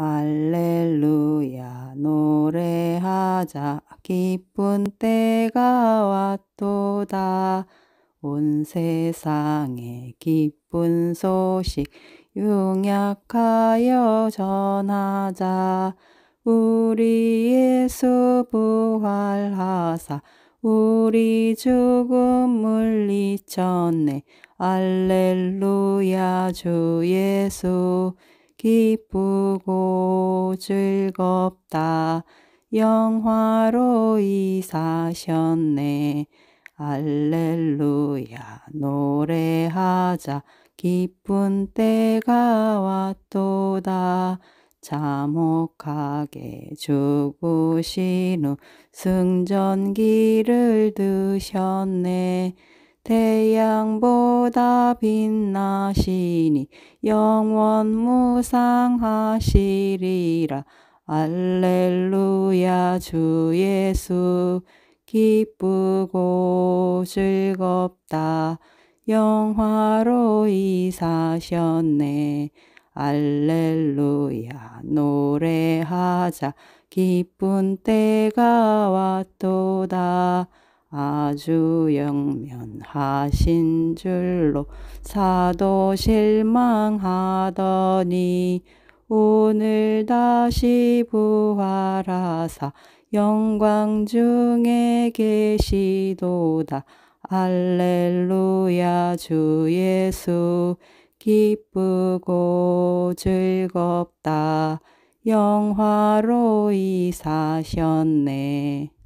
알렐루야 노래하자 기쁜 때가 왔도다 온 세상에 기쁜 소식 융약하여 전하자 우리 예수 부활하사 우리 죽음 물리쳤네 알렐루야 주 예수 기쁘고 즐겁다. 영화로이 사셨네. 알렐루야 노래하자 기쁜 때가 왔도다 참혹하게 죽으신 후 승전기를 드셨네 태양보다 빛나시니 영원 무상하시리라. 알렐루야 주 예수 기쁘고 즐겁다. 영화로 이사셨네. 알렐루야 노래하자 기쁜 때가 왔도다. 아주 영면하신 줄로 사도 실망하더니 오늘 다시 부활하사 영광 중에 계시도다 알렐루야 주 예수 기쁘고 즐겁다 영화로 이사셨네.